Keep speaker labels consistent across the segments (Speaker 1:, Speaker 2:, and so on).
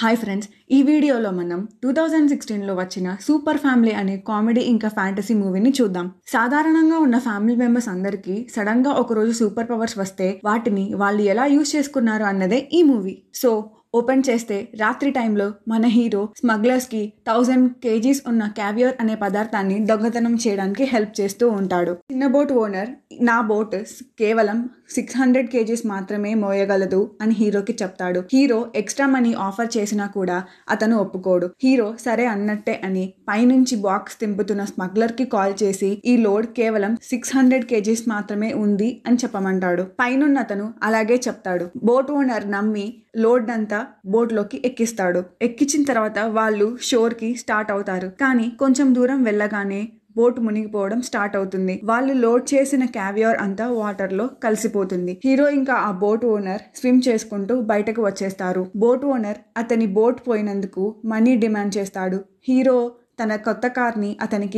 Speaker 1: hi friends ఈ వీడియోలో మనం టూ థౌజండ్ సిక్స్టీన్లో వచ్చిన సూపర్ ఫ్యామిలీ అనే కామెడీ ఇంకా ఫ్యాంటసీ మూవీని చూద్దాం సాధారణంగా ఉన్న ఫ్యామిలీ మెంబర్స్ అందరికీ సడన్గా ఒకరోజు సూపర్ పవర్స్ వస్తే వాటిని వాళ్ళు ఎలా యూజ్ చేసుకున్నారు అన్నదే ఈ మూవీ సో ఓపెన్ చేస్తే రాత్రి టైంలో మన హీరో స్మగ్లర్స్కి థౌజండ్ కేజీస్ ఉన్న క్యావియర్ అనే పదార్థాన్ని దొంగతనం చేయడానికి హెల్ప్ చేస్తూ ఉంటాడు చిన్న బోట్ ఓనర్ నా బోట్ కేవలం సిక్స్ హండ్రెడ్ కేజీస్ మాత్రమే మోయగలదు అని హీరోకి చెప్తాడు హీరో ఎక్స్ట్రా మనీ ఆఫర్ చేసినా కూడా అతను ఒప్పుకోడు హీరో సరే అన్నట్టే అని పైనుంచి బాక్స్ తింపుతున్న స్మగ్లర్కి కాల్ చేసి ఈ లోడ్ కేవలం సిక్స్ హండ్రెడ్ కేజీస్ మాత్రమే ఉంది అని చెప్పమంటాడు పైనున్న అతను అలాగే చెప్తాడు బోట్ ఓనర్ నమ్మి లోడ్ అంతా బోట్లోకి ఎక్కిస్తాడు ఎక్కించిన తర్వాత వాళ్ళు షోర్కి స్టార్ట్ అవుతారు కానీ కొంచెం దూరం వెళ్ళగానే బోట్ మునిగిపోవడం స్టార్ట్ అవుతుంది వాళ్ళు లోడ్ చేసిన క్యావియర్ అంతా వాటర్ లో కలిసిపోతుంది హీరో ఇంకా ఆ బోట్ ఓనర్ స్విమ్ చేసుకుంటూ బయటకు వచ్చేస్తారు బోట్ ఓనర్ అతని బోట్ పోయినందుకు మనీ డిమాండ్ చేస్తాడు హీరో తన కొత్త కార్ని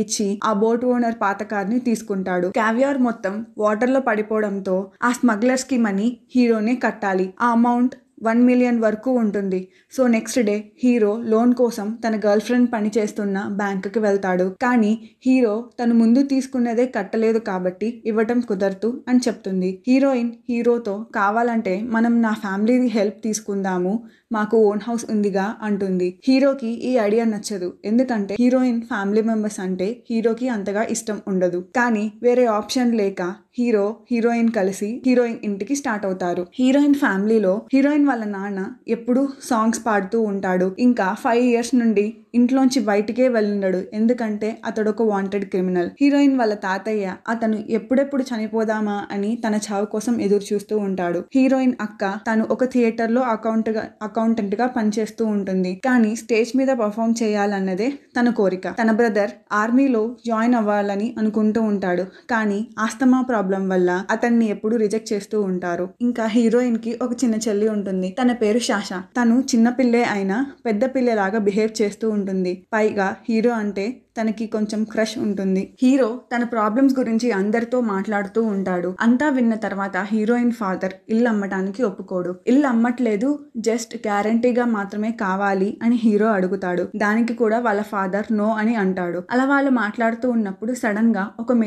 Speaker 1: ఇచ్చి ఆ బోట్ ఓనర్ పాత కార్ని తీసుకుంటాడు క్యావియర్ మొత్తం వాటర్లో పడిపోవడంతో ఆ స్మగ్లర్స్ కి మనీ హీరోనే కట్టాలి ఆ అమౌంట్ వన్ మిలియన్ వరకు ఉంటుంది so next day hero loan కోసం తన గర్ల్ ఫ్రెండ్ పనిచేస్తున్న బ్యాంకుకి వెళ్తాడు కానీ హీరో తను ముందు తీసుకున్నదే కట్టలేదు కాబట్టి ఇవ్వటం కుదరదు అని చెప్తుంది హీరోయిన్ హీరోతో కావాలంటే మనం నా ఫ్యామిలీ హెల్ప్ తీసుకుందాము మాకు ఓన్ హౌస్ ఉందిగా అంటుంది హీరోకి ఈ ఐడియా నచ్చదు ఎందుకంటే హీరోయిన్ ఫ్యామిలీ మెంబర్స్ అంటే హీరోకి అంతగా ఇష్టం ఉండదు కానీ వేరే ఆప్షన్ లేక హీరో హీరోయిన్ కలిసి హీరోయిన్ ఇంటికి స్టార్ట్ అవుతారు హీరోయిన్ ఫ్యామిలీలో హీరోయిన్ వాళ్ళ నాన్న ఎప్పుడూ సాంగ్స్ పాడుతూ ఉంటాడు ఇంకా ఫైవ్ ఇయర్స్ నుండి ఇంట్లోంచి బయటికే వెళ్ళిండడు ఎందుకంటే అతడు ఒక వాంటెడ్ క్రిమినల్ హీరోయిన్ వాళ్ళ తాతయ్య అతను ఎప్పుడెప్పుడు చనిపోదామా అని తన చావు కోసం ఎదురు చూస్తూ ఉంటాడు హీరోయిన్ అక్క తను ఒక థియేటర్ లో అకౌంట్ అకౌంటెంట్ గా పనిచేస్తూ ఉంటుంది కానీ స్టేజ్ మీద పర్ఫామ్ చేయాలన్నదే తన కోరిక తన బ్రదర్ ఆర్మీలో జాయిన్ అవ్వాలని అనుకుంటూ ఉంటాడు కానీ ఆస్తమా ప్రాబ్లం వల్ల అతన్ని ఎప్పుడు రిజెక్ట్ చేస్తూ ఉంటారు ఇంకా హీరోయిన్ కి ఒక చిన్న చెల్లి ఉంటుంది తన పేరు శాష తను చిన్న పిల్లే అయినా పెద్ద పిల్లలాగా బిహేవ్ చేస్తూ ఉంటుంది పైగా హీరో అంటే తనకి కొంచెం క్రష్ ఉంటుంది హీరో తన ప్రాబ్లమ్స్ గురించి అందరితో మాట్లాడుతూ ఉంటాడు అంతా విన్న తర్వాత హీరోయిన్ ఫాదర్ ఇల్లు అమ్మటానికి ఒప్పుకోడు ఇల్లు అమ్మట్లేదు జస్ట్ గ్యారంటీగా మాత్రమే కావాలి అని హీరో అడుగుతాడు దానికి కూడా వాళ్ళ ఫాదర్ నో అని అంటాడు అలా వాళ్ళు మాట్లాడుతూ ఉన్నప్పుడు సడన్ గా ఒక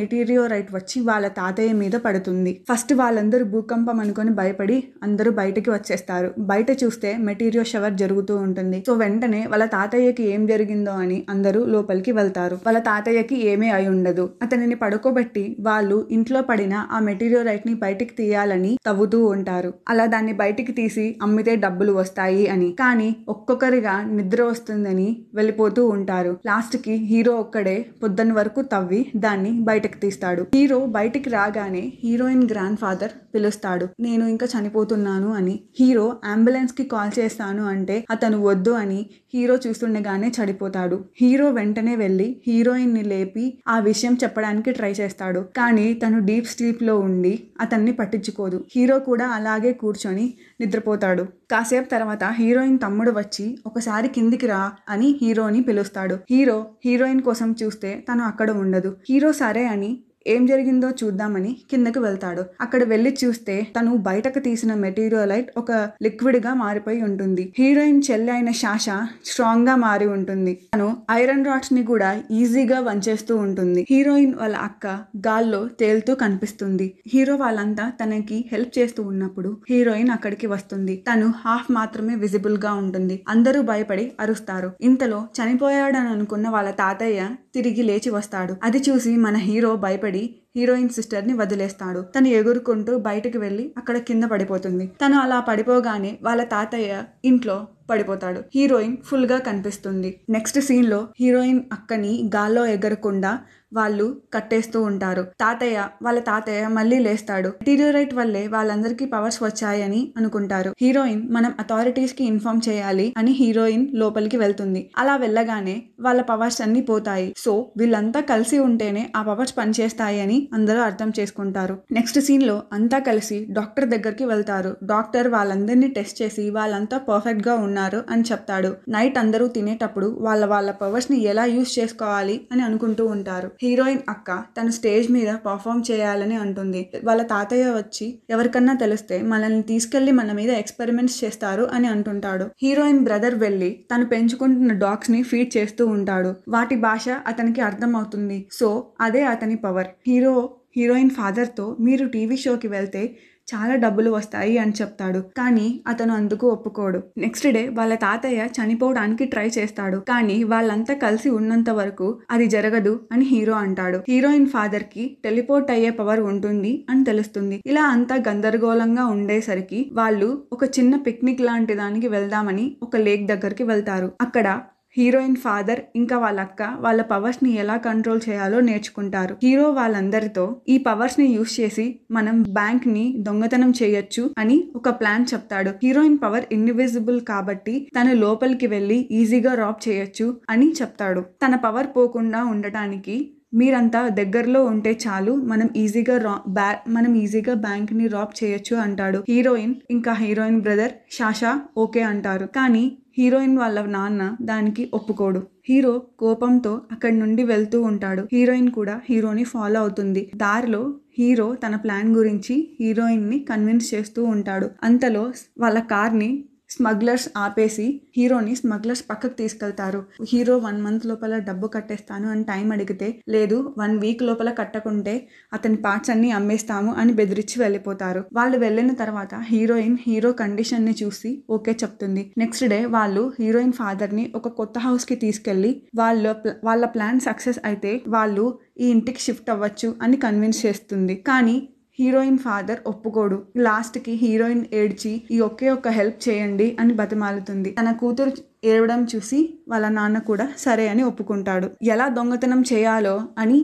Speaker 1: రైట్ వచ్చి వాళ్ళ తాతయ్య మీద పడుతుంది ఫస్ట్ వాళ్ళందరూ భూకంపం అనుకుని భయపడి అందరూ బయటకి వచ్చేస్తారు బయట చూస్తే మెటీరియో షవర్ జరుగుతూ ఉంటుంది సో వెంటనే వాళ్ళ తాతయ్యకి ఏం జరిగిందో అని అందరూ లోపలికి వెళ్తారు పడుకుంటారు వాళ్ళ తాతయ్యకి ఏమీ అయి ఉండదు అతనిని పడుకోబెట్టి వాళ్ళు ఇంట్లో పడిన ఆ మెటీరియల్ ని బయటికి తీయాలని తవ్వుతూ ఉంటారు అలా దాన్ని బయటికి తీసి అమ్మితే డబ్బులు వస్తాయి అని కానీ ఒక్కొక్కరిగా నిద్ర వస్తుందని వెళ్ళిపోతూ ఉంటారు లాస్ట్ కి హీరో ఒక్కడే పొద్దున్న వరకు తవ్వి దాన్ని బయటకు తీస్తాడు హీరో బయటికి రాగానే హీరోయిన్ గ్రాండ్ ఫాదర్ పిలుస్తాడు నేను ఇంకా చనిపోతున్నాను అని హీరో అంబులెన్స్ కి కాల్ చేస్తాను అంటే అతను వద్దు అని హీరో చూస్తుండగానే చనిపోతాడు హీరో వెంటనే వెళ్ళి వెళ్ళి హీరోయిన్ని లేపి ఆ విషయం చెప్పడానికి ట్రై చేస్తాడు కానీ తను డీప్ స్లీప్ లో ఉండి అతన్ని పట్టించుకోదు హీరో కూడా అలాగే కూర్చొని నిద్రపోతాడు కాసేపు తర్వాత హీరోయిన్ తమ్ముడు వచ్చి ఒకసారి కిందికి రా అని హీరోని పిలుస్తాడు హీరో హీరోయిన్ కోసం చూస్తే తను అక్కడ ఉండదు హీరో సరే అని ఏం జరిగిందో చూద్దామని కిందకి వెళ్తాడు అక్కడ వెళ్ళి చూస్తే తను బయటకు తీసిన మెటీరియలైట్ ఒక లిక్విడ్ గా మారిపోయి ఉంటుంది హీరోయిన్ చెల్లి అయిన శాష స్ట్రాంగ్ గా మారి ఉంటుంది తను ఐరన్ రాడ్స్ ని కూడా ఈజీగా వంచేస్తూ ఉంటుంది హీరోయిన్ వాళ్ళ అక్క గాల్లో తేలుతూ కనిపిస్తుంది హీరో వాళ్ళంతా తనకి హెల్ప్ చేస్తూ ఉన్నప్పుడు హీరోయిన్ అక్కడికి వస్తుంది తను హాఫ్ మాత్రమే విజిబుల్ గా ఉంటుంది అందరూ భయపడి అరుస్తారు ఇంతలో చనిపోయాడని అనుకున్న వాళ్ళ తాతయ్య తిరిగి లేచి వస్తాడు అది చూసి మన హీరో భయపడి హీరోయిన్ సిస్టర్ ని వదిలేస్తాడు తను ఎగురుకుంటూ బయటకు వెళ్ళి అక్కడ కింద పడిపోతుంది తను అలా పడిపోగానే వాళ్ళ తాతయ్య ఇంట్లో పడిపోతాడు హీరోయిన్ ఫుల్ గా కనిపిస్తుంది నెక్స్ట్ సీన్ లో హీరోయిన్ అక్కని గాల్లో ఎగరకుండా వాళ్ళు కట్టేస్తూ ఉంటారు తాతయ్య వాళ్ళ తాతయ్య మళ్ళీ లేస్తాడు డిటీరియోరేట్ వల్లే వాళ్ళందరికీ పవర్స్ వచ్చాయని అనుకుంటారు హీరోయిన్ మనం అథారిటీస్ కి ఇన్ఫార్మ్ చేయాలి అని హీరోయిన్ లోపలికి వెళ్తుంది అలా వెళ్ళగానే వాళ్ళ పవర్స్ అన్ని పోతాయి సో వీళ్ళంతా కలిసి ఉంటేనే ఆ పవర్స్ పనిచేస్తాయి అని అందరూ అర్థం చేసుకుంటారు నెక్స్ట్ సీన్ లో అంతా కలిసి డాక్టర్ దగ్గరికి వెళ్తారు డాక్టర్ వాళ్ళందరినీ టెస్ట్ చేసి వాళ్ళంతా పర్ఫెక్ట్ గా ఉన్నారు అని చెప్తాడు నైట్ అందరూ తినేటప్పుడు వాళ్ళ వాళ్ళ పవర్స్ని ఎలా యూస్ చేసుకోవాలి అని అనుకుంటూ ఉంటారు హీరోయిన్ అక్క తన స్టేజ్ మీద పర్ఫామ్ చేయాలని అంటుంది వాళ్ళ తాతయ్య వచ్చి ఎవరికన్నా తెలిస్తే మనల్ని తీసుకెళ్లి మన మీద ఎక్స్పెరిమెంట్స్ చేస్తారు అని అంటుంటాడు హీరోయిన్ బ్రదర్ వెళ్ళి తను పెంచుకుంటున్న డాగ్స్ ని ఫీడ్ చేస్తూ ఉంటాడు వాటి భాష అతనికి అర్థం అవుతుంది సో అదే అతని పవర్ హీరో హీరోయిన్ ఫాదర్తో మీరు టీవీ షోకి వెళ్తే చాలా డబ్బులు వస్తాయి అని చెప్తాడు కానీ అతను అందుకు ఒప్పుకోడు నెక్స్ట్ డే వాళ్ళ తాతయ్య చనిపోవడానికి ట్రై చేస్తాడు కానీ వాళ్ళంతా కలిసి ఉన్నంత వరకు అది జరగదు అని హీరో అంటాడు హీరోయిన్ ఫాదర్ కి టెలిపోర్ట్ అయ్యే పవర్ ఉంటుంది అని తెలుస్తుంది ఇలా అంతా గందరగోళంగా ఉండేసరికి వాళ్ళు ఒక చిన్న పిక్నిక్ లాంటి దానికి వెళ్దామని ఒక లేక్ దగ్గరికి వెళ్తారు అక్కడ హీరోయిన్ ఫాదర్ ఇంకా వాళ్ళ అక్క వాళ్ళ పవర్స్ని ఎలా కంట్రోల్ చేయాలో నేర్చుకుంటారు హీరో వాళ్ళందరితో ఈ పవర్స్ని యూస్ చేసి మనం బ్యాంక్ని దొంగతనం చేయొచ్చు అని ఒక ప్లాన్ చెప్తాడు హీరోయిన్ పవర్ ఇన్విజిబుల్ కాబట్టి తను లోపలికి వెళ్ళి ఈజీగా రాప్ చేయొచ్చు అని చెప్తాడు తన పవర్ పోకుండా ఉండటానికి మీరంతా దగ్గరలో ఉంటే చాలు మనం ఈజీగా రా బ్యా మనం ఈజీగా బ్యాంక్ని రాప్ చేయొచ్చు అంటాడు హీరోయిన్ ఇంకా హీరోయిన్ బ్రదర్ షాషా ఓకే అంటారు కానీ హీరోయిన్ వాళ్ళ నాన్న దానికి ఒప్పుకోడు హీరో కోపంతో అక్కడి నుండి వెళ్తూ ఉంటాడు హీరోయిన్ కూడా హీరోని ఫాలో అవుతుంది దారిలో హీరో తన ప్లాన్ గురించి హీరోయిన్ని కన్విన్స్ చేస్తూ ఉంటాడు అంతలో వాళ్ళ కార్ని స్మగ్లర్స్ ఆపేసి హీరోని స్మగ్లర్స్ పక్కకు తీసుకెళ్తారు హీరో వన్ మంత్ లోపల డబ్బు కట్టేస్తాను అని టైం అడిగితే లేదు వన్ వీక్ లోపల కట్టకుంటే అతని పార్ట్స్ అన్ని అమ్మేస్తాము అని బెదిరించి వెళ్ళిపోతారు వాళ్ళు వెళ్ళిన తర్వాత హీరోయిన్ హీరో కండిషన్ ని చూసి ఓకే చెప్తుంది నెక్స్ట్ డే వాళ్ళు హీరోయిన్ ఫాదర్ ని ఒక కొత్త హౌస్ కి తీసుకెళ్లి వాళ్ళ వాళ్ళ ప్లాన్ సక్సెస్ అయితే వాళ్ళు ఈ ఇంటికి షిఫ్ట్ అవ్వచ్చు అని కన్విన్స్ చేస్తుంది కానీ హీరోయిన్ ఫాదర్ ఒప్పుకోడు లాస్ట్కి హీరోయిన్ ఏడ్చి ఈ ఒకే ఒక్క హెల్ప్ చేయండి అని బతిమాలుతుంది తన కూతురు ఏడవడం చూసి వాళ్ళ నాన్న కూడా సరే అని ఒప్పుకుంటాడు ఎలా దొంగతనం చేయాలో అని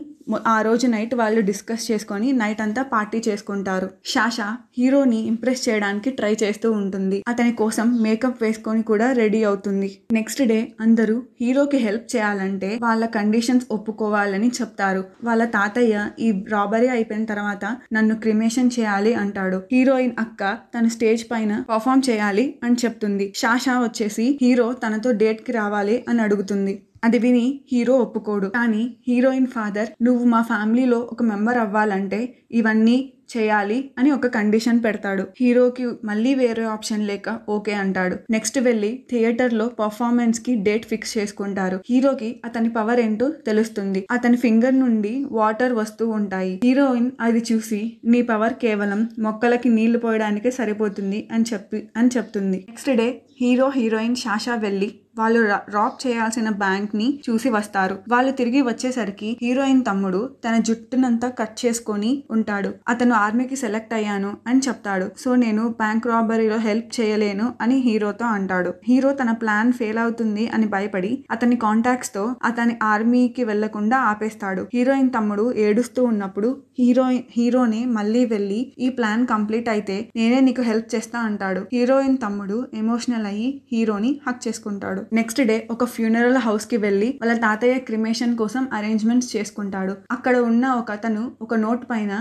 Speaker 1: ఆ రోజు నైట్ వాళ్ళు డిస్కస్ చేసుకొని నైట్ అంతా పార్టీ చేసుకుంటారు షాషా హీరోని ఇంప్రెస్ చేయడానికి ట్రై చేస్తూ ఉంటుంది అతని కోసం మేకప్ వేసుకొని కూడా రెడీ అవుతుంది నెక్స్ట్ డే అందరూ హీరోకి హెల్ప్ చేయాలంటే వాళ్ళ కండిషన్స్ ఒప్పుకోవాలని చెప్తారు వాళ్ళ తాతయ్య ఈ రాబరీ అయిపోయిన తర్వాత నన్ను క్రిమేషన్ చేయాలి అంటాడు హీరోయిన్ అక్క తన స్టేజ్ పైన పర్ఫామ్ చేయాలి అని చెప్తుంది షాషా వచ్చేసి హీరో తనతో డేట్ కి రావాలి అని అడుగుతుంది అది విని హీరో ఒప్పుకోడు కానీ హీరోయిన్ ఫాదర్ నువ్వు మా ఫ్యామిలీలో ఒక మెంబర్ అవ్వాలంటే ఇవన్నీ చేయాలి అని ఒక కండిషన్ పెడతాడు హీరోకి మళ్ళీ వేరే ఆప్షన్ లేక ఓకే అంటాడు నెక్స్ట్ వెళ్ళి థియేటర్లో పర్ఫార్మెన్స్ కి డేట్ ఫిక్స్ చేసుకుంటారు హీరోకి అతని పవర్ ఏంటో తెలుస్తుంది అతని ఫింగర్ నుండి వాటర్ వస్తూ ఉంటాయి హీరోయిన్ అది చూసి నీ పవర్ కేవలం మొక్కలకి నీళ్లు పోయడానికే సరిపోతుంది అని చెప్పి అని చెప్తుంది next day hero heroine Sasha వెళ్ళి వాళ్ళు రాప్ చేయాల్సిన బ్యాంక్ ని చూసి వస్తారు వాళ్ళు తిరిగి వచ్చేసరికి హీరోయిన్ తమ్ముడు తన జుట్టునంతా కట్ చేసుకొని ఉంటాడు అతను ఆర్మీకి సెలెక్ట్ అయ్యాను అని చెప్తాడు సో నేను బ్యాంక్ రాబరీలో హెల్ప్ చేయలేను అని హీరోతో అంటాడు హీరో తన ప్లాన్ ఫెయిల్ అవుతుంది అని భయపడి అతని కాంటాక్ట్స్ తో అతని ఆర్మీకి వెళ్లకుండా ఆపేస్తాడు హీరోయిన్ తమ్ముడు ఏడుస్తూ ఉన్నప్పుడు హీరోయిన్ హీరోని మళ్ళీ వెళ్ళి ఈ ప్లాన్ కంప్లీట్ అయితే నేనే నీకు హెల్ప్ చేస్తా అంటాడు హీరోయిన్ తమ్ముడు ఎమోషనల్ అయ్యి హీరోని హక్ చేసుకుంటాడు నెక్స్ట్ డే ఒక ఫ్యూనరల్ హౌస్ కి వెళ్ళి వాళ్ళ తాతయ్య క్రిమేషన్ కోసం అరేంజ్మెంట్స్ చేసుకుంటాడు అక్కడ ఉన్న ఒక అతను ఒక నోట్ పైన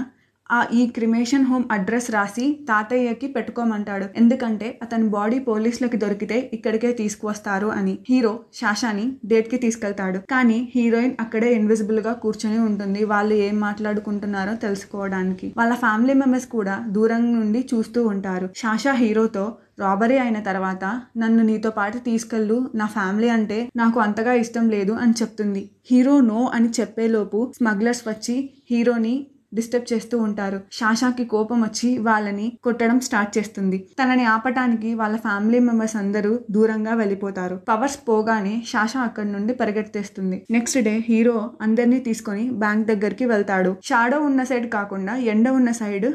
Speaker 1: ఆ ఈ క్రిమేషన్ హోమ్ అడ్రస్ రాసి తాతయ్యకి పెట్టుకోమంటాడు ఎందుకంటే అతని బాడీ పోలీసులకి దొరికితే ఇక్కడికే తీసుకువస్తారు అని హీరో శాషాని కి తీసుకెళ్తాడు కానీ హీరోయిన్ అక్కడే ఇన్విజిబుల్ గా కూర్చొని ఉంటుంది వాళ్ళు ఏం మాట్లాడుకుంటున్నారో తెలుసుకోవడానికి వాళ్ళ ఫ్యామిలీ మెంబర్స్ కూడా దూరం నుండి చూస్తూ ఉంటారు శాషా హీరోతో రాబరీ అయిన తర్వాత నన్ను నీతో పాటు తీసుకెళ్ళు నా ఫ్యామిలీ అంటే నాకు అంతగా ఇష్టం లేదు అని చెప్తుంది హీరో నో అని చెప్పేలోపు స్మగ్లర్స్ వచ్చి హీరోని డిస్టర్బ్ చేస్తూ ఉంటారు షాషాకి కోపం వచ్చి వాళ్ళని కొట్టడం స్టార్ట్ చేస్తుంది తనని ఆపటానికి వాళ్ళ ఫ్యామిలీ మెంబర్స్ అందరూ దూరంగా వెళ్ళిపోతారు పవర్స్ పోగానే షాషా అక్కడి నుండి పరిగెత్తేస్తుంది నెక్స్ట్ డే హీరో అందరినీ తీసుకొని బ్యాంక్ దగ్గరికి వెళ్తాడు షాడో ఉన్న సైడ్ కాకుండా ఎండ ఉన్న సైడ్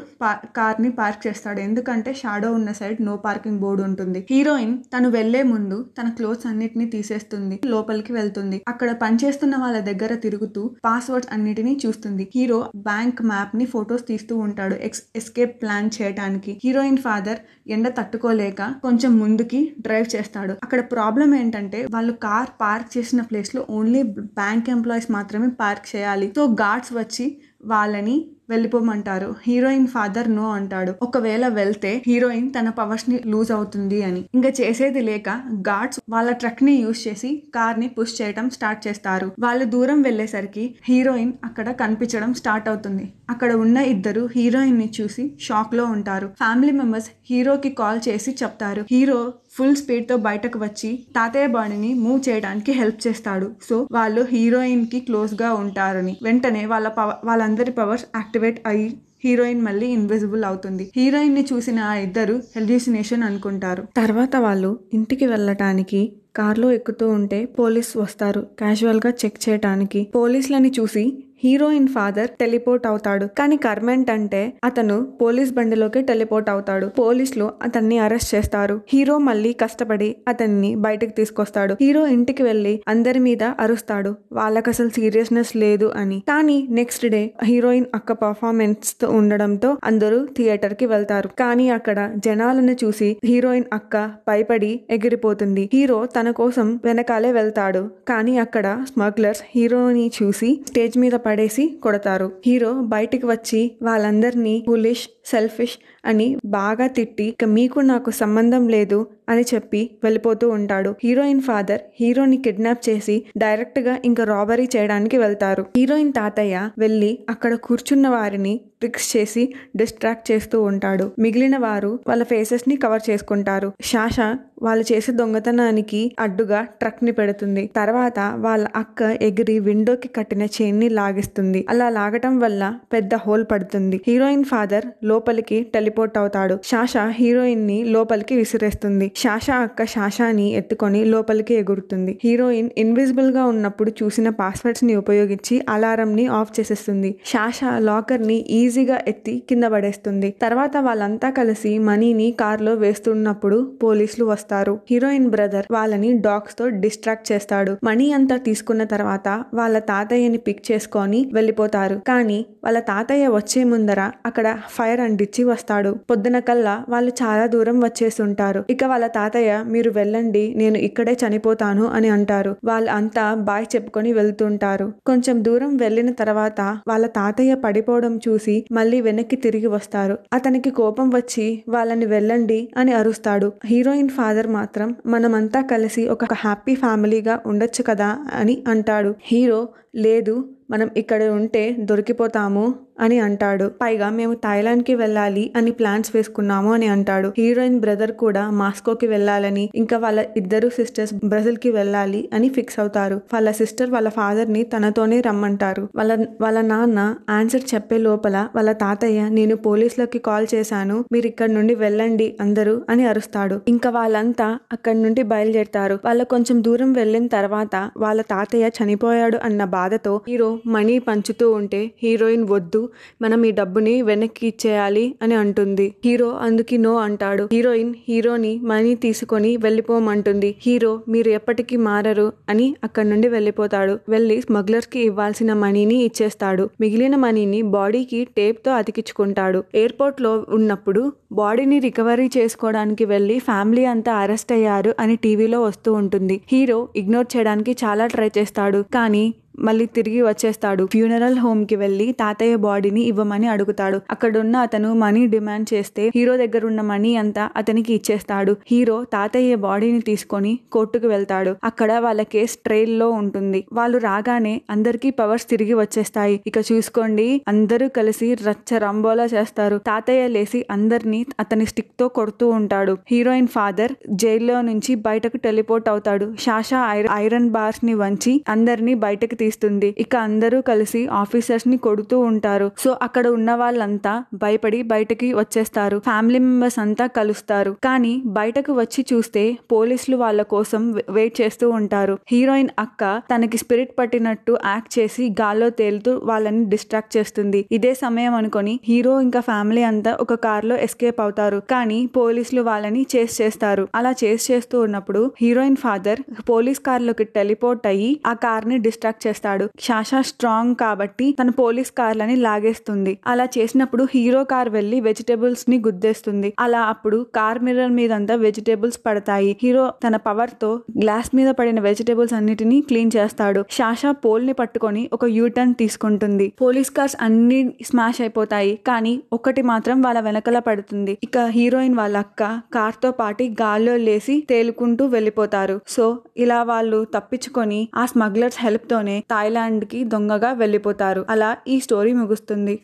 Speaker 1: కార్ ని పార్క్ చేస్తాడు ఎందుకంటే షాడో ఉన్న సైడ్ నో పార్కింగ్ బోర్డు ఉంటుంది హీరోయిన్ తను వెళ్లే ముందు తన క్లోత్స్ అన్నిటిని తీసేస్తుంది లోపలికి వెళ్తుంది అక్కడ పనిచేస్తున్న వాళ్ళ దగ్గర తిరుగుతూ పాస్వర్డ్స్ అన్నిటినీ చూస్తుంది హీరో బ్యాంక్ మ్యాప్ని ఫొటోస్ తీస్తూ ఉంటాడు ఎక్స్ ఎస్కేప్ ప్లాన్ చేయడానికి హీరోయిన్ ఫాదర్ ఎండ తట్టుకోలేక కొంచెం ముందుకి డ్రైవ్ చేస్తాడు అక్కడ ప్రాబ్లం ఏంటంటే వాళ్ళు కార్ పార్క్ చేసిన ప్లేస్లో ఓన్లీ బ్యాంక్ ఎంప్లాయీస్ మాత్రమే పార్క్ చేయాలి సో గార్డ్స్ వచ్చి వాళ్ళని వెళ్ళిపోమంటారు హీరోయిన్ ఫాదర్ నో అంటాడు ఒకవేళ వెళ్తే హీరోయిన్ తన పవర్స్ ని లూజ్ అవుతుంది అని ఇంకా చేసేది లేక గాడ్స్ వాళ్ళ ట్రక్ ని యూజ్ చేసి కార్ ని పుష్ చేయడం స్టార్ట్ చేస్తారు వాళ్ళు దూరం వెళ్లేసరికి హీరోయిన్ అక్కడ కనిపించడం స్టార్ట్ అవుతుంది అక్కడ ఉన్న ఇద్దరు హీరోయిన్ ని చూసి షాక్ లో ఉంటారు ఫ్యామిలీ మెంబర్స్ హీరోకి కాల్ చేసి చెప్తారు హీరో ఫుల్ స్పీడ్తో బయటకు వచ్చి తాతయ్య బాడీని మూవ్ చేయడానికి హెల్ప్ చేస్తాడు సో వాళ్ళు హీరోయిన్ క్లోజ్ క్లోజ్గా ఉంటారని వెంటనే వాళ్ళ పవ వాళ్ళందరి పవర్స్ యాక్టివేట్ అయ్యి హీరోయిన్ మళ్ళీ ఇన్విజిబుల్ అవుతుంది హీరోయిన్ ని చూసిన ఆ ఇద్దరు హెల్యూసినేషన్ అనుకుంటారు తర్వాత వాళ్ళు ఇంటికి వెళ్ళటానికి కార్లో ఎక్కుతూ ఉంటే పోలీస్ వస్తారు క్యాజువల్గా చెక్ చేయటానికి పోలీసులని చూసి హీరోయిన్ ఫాదర్ టెలిపోర్ట్ అవుతాడు కానీ కర్మెంట్ అంటే అతను పోలీస్ బండిలోకి టెలిపోర్ట్ అవుతాడు పోలీసులు అతన్ని అరెస్ట్ చేస్తారు హీరో మళ్ళీ కష్టపడి అతన్ని బయటకు తీసుకొస్తాడు హీరో ఇంటికి వెళ్ళి అందరి మీద అరుస్తాడు వాళ్ళకి అసలు సీరియస్నెస్ లేదు అని కానీ నెక్స్ట్ డే హీరోయిన్ అక్క పర్ఫార్మెన్స్ తో ఉండడంతో అందరూ థియేటర్ కి వెళ్తారు కానీ అక్కడ జనాలను చూసి హీరోయిన్ అక్క భయపడి ఎగిరిపోతుంది హీరో తన కోసం వెనకాలే వెళ్తాడు కానీ అక్కడ స్మగ్లర్స్ హీరోని చూసి స్టేజ్ మీద పడేసి కొడతారు హీరో బయటికి వచ్చి వాళ్ళందరినీ పులిష్ సెల్ఫిష్ అని బాగా తిట్టి ఇక మీకు నాకు సంబంధం లేదు అని చెప్పి వెళ్ళిపోతూ ఉంటాడు హీరోయిన్ ఫాదర్ హీరోని కిడ్నాప్ చేసి డైరెక్ట్ గా ఇంకా రాబరీ చేయడానికి వెళ్తారు హీరోయిన్ తాతయ్య వెళ్ళి అక్కడ కూర్చున్న వారిని ట్రిక్స్ చేసి డిస్ట్రాక్ట్ చేస్తూ ఉంటాడు మిగిలిన వారు వాళ్ళ ఫేసెస్ ని కవర్ చేసుకుంటారు శాష వాళ్ళు చేసే దొంగతనానికి అడ్డుగా ట్రక్ ని పెడుతుంది తర్వాత వాళ్ళ అక్క ఎగిరి విండోకి కట్టిన చైన్ ని లాగిస్తుంది అలా లాగటం వల్ల పెద్ద హోల్ పడుతుంది హీరోయిన్ ఫాదర్ లోపలికి టెలిపోర్ట్ అవుతాడు శాష హీరోయిన్ ని లోపలికి విసిరేస్తుంది షాషా అక్క శాషాని ఎత్తుకొని లోపలికి ఎగురుతుంది హీరోయిన్ ఇన్విజిబుల్ గా ఉన్నప్పుడు చూసిన పాస్వర్డ్స్ ని ఉపయోగించి అలారం ని ఆఫ్ చేసేస్తుంది షాషా లాకర్ ని ఈజీగా ఎత్తి కింద పడేస్తుంది తర్వాత వాళ్ళంతా కలిసి మనీని కార్ లో వేస్తున్నప్పుడు పోలీసులు వస్తారు హీరోయిన్ బ్రదర్ వాళ్ళని డాగ్స్ తో డిస్ట్రాక్ట్ చేస్తాడు మనీ అంతా తీసుకున్న తర్వాత వాళ్ళ తాతయ్యని పిక్ చేసుకొని వెళ్ళిపోతారు కానీ వాళ్ళ తాతయ్య వచ్చే ముందర అక్కడ ఫైర్ అంటించి వస్తాడు పొద్దున కల్లా వాళ్ళు చాలా దూరం వచ్చేసి ఉంటారు ఇక వాళ్ళ వాళ్ళ తాతయ్య మీరు వెళ్ళండి నేను ఇక్కడే చనిపోతాను అని అంటారు వాళ్ళంతా బాయ్ చెప్పుకొని వెళ్తుంటారు కొంచెం దూరం వెళ్ళిన తర్వాత వాళ్ళ తాతయ్య పడిపోవడం చూసి మళ్ళీ వెనక్కి తిరిగి వస్తారు అతనికి కోపం వచ్చి వాళ్ళని వెళ్ళండి అని అరుస్తాడు హీరోయిన్ ఫాదర్ మాత్రం మనమంతా కలిసి ఒక హ్యాపీ ఫ్యామిలీగా ఉండొచ్చు కదా అని అంటాడు హీరో లేదు మనం ఇక్కడ ఉంటే దొరికిపోతాము అని అంటాడు పైగా మేము థాయిలాండ్కి వెళ్ళాలి అని ప్లాన్స్ వేసుకున్నాము అని అంటాడు హీరోయిన్ బ్రదర్ కూడా మాస్కోకి వెళ్ళాలని ఇంకా వాళ్ళ ఇద్దరు సిస్టర్స్ కి వెళ్ళాలి అని ఫిక్స్ అవుతారు వాళ్ళ సిస్టర్ వాళ్ళ ఫాదర్ని తనతోనే రమ్మంటారు వాళ్ళ వాళ్ళ నాన్న ఆన్సర్ చెప్పే లోపల వాళ్ళ తాతయ్య నేను పోలీసులకి కాల్ చేశాను మీరు ఇక్కడ నుండి వెళ్ళండి అందరూ అని అరుస్తాడు ఇంకా వాళ్ళంతా అక్కడి నుండి బయలుదేరుతారు వాళ్ళ కొంచెం దూరం వెళ్ళిన తర్వాత వాళ్ళ తాతయ్య చనిపోయాడు అన్న బాధతో హీరో మనీ పంచుతూ ఉంటే హీరోయిన్ వద్దు మనం ఈ డబ్బుని వెనక్కి ఇచ్చేయాలి అని అంటుంది హీరో అందుకి నో అంటాడు హీరోయిన్ హీరోని మనీ తీసుకొని వెళ్ళిపోమంటుంది హీరో మీరు ఎప్పటికీ మారరు అని అక్కడి నుండి వెళ్ళిపోతాడు వెళ్ళి స్మగ్లర్ కి ఇవ్వాల్సిన మనీని ఇచ్చేస్తాడు మిగిలిన మనీని బాడీకి టేప్ తో అతికించుకుంటాడు ఎయిర్పోర్ట్ లో ఉన్నప్పుడు బాడీని రికవరీ చేసుకోవడానికి వెళ్ళి ఫ్యామిలీ అంతా అరెస్ట్ అయ్యారు అని టీవీలో వస్తూ ఉంటుంది హీరో ఇగ్నోర్ చేయడానికి చాలా ట్రై చేస్తాడు కానీ మళ్ళీ తిరిగి వచ్చేస్తాడు ఫ్యూనరల్ హోమ్ కి వెళ్ళి తాతయ్య బాడీని ఇవ్వమని అడుగుతాడు అక్కడున్న అతను మనీ డిమాండ్ చేస్తే హీరో దగ్గర ఉన్న మనీ అంతా అతనికి ఇచ్చేస్తాడు హీరో తాతయ్య బాడీని తీసుకొని కోర్టుకు వెళ్తాడు అక్కడ వాళ్ళ కేసు ట్రైల్ లో ఉంటుంది వాళ్ళు రాగానే అందరికీ పవర్స్ తిరిగి వచ్చేస్తాయి ఇక చూసుకోండి అందరూ కలిసి రచ్చ రంబోలా చేస్తారు తాతయ్య లేసి అందరినీ అతని స్టిక్ తో కొడుతూ ఉంటాడు హీరోయిన్ ఫాదర్ జైల్లో నుంచి బయటకు టెలిపోర్ట్ అవుతాడు షాషా ఐరన్ బార్స్ ని వంచి అందరినీ బయటకు తీస్తుంది ఇక అందరూ కలిసి ఆఫీసర్స్ ని కొడుతూ ఉంటారు సో అక్కడ ఉన్న వాళ్ళంతా భయపడి బయటకి వచ్చేస్తారు ఫ్యామిలీ మెంబర్స్ అంతా కలుస్తారు కానీ బయటకు వచ్చి చూస్తే పోలీసులు వాళ్ళ కోసం వెయిట్ చేస్తూ ఉంటారు హీరోయిన్ అక్క తనకి స్పిరిట్ పట్టినట్టు యాక్ట్ చేసి గాల్లో తేలుతూ వాళ్ళని డిస్ట్రాక్ట్ చేస్తుంది ఇదే సమయం అనుకొని హీరో ఇంకా ఫ్యామిలీ అంతా ఒక కార్ లో ఎస్కేప్ అవుతారు కానీ పోలీసులు వాళ్ళని చేస్ చేస్తారు అలా చేస్ చేస్తూ ఉన్నప్పుడు హీరోయిన్ ఫాదర్ పోలీస్ కార్ లోకి టెలిపోర్ట్ అయ్యి ఆ కార్ ని డిస్ట్రాక్ట్ చేస్తారు చేస్తాడు షాషా స్ట్రాంగ్ కాబట్టి తన పోలీస్ కార్లని లాగేస్తుంది అలా చేసినప్పుడు హీరో కార్ వెళ్లి వెజిటేబుల్స్ ని గుద్దేస్తుంది అలా అప్పుడు కార్ మిర్రర్ మీదంతా వెజిటేబుల్స్ పడతాయి హీరో తన పవర్ తో గ్లాస్ మీద పడిన వెజిటేబుల్స్ అన్నిటినీ క్లీన్ చేస్తాడు షాషా పోల్ ని పట్టుకొని ఒక యూటర్న్ తీసుకుంటుంది పోలీస్ కార్స్ అన్ని స్మాష్ అయిపోతాయి కానీ ఒకటి మాత్రం వాళ్ళ వెనకల పడుతుంది ఇక హీరోయిన్ వాళ్ళ అక్క కార్ తో పాటి గాల్లో లేసి తేలుకుంటూ వెళ్ళిపోతారు సో ఇలా వాళ్ళు తప్పించుకొని ఆ స్మగ్లర్స్ హెల్ప్ తోనే థాయిలాండ్కి దొంగగా వెళ్ళిపోతారు అలా ఈ స్టోరీ ముగుస్తుంది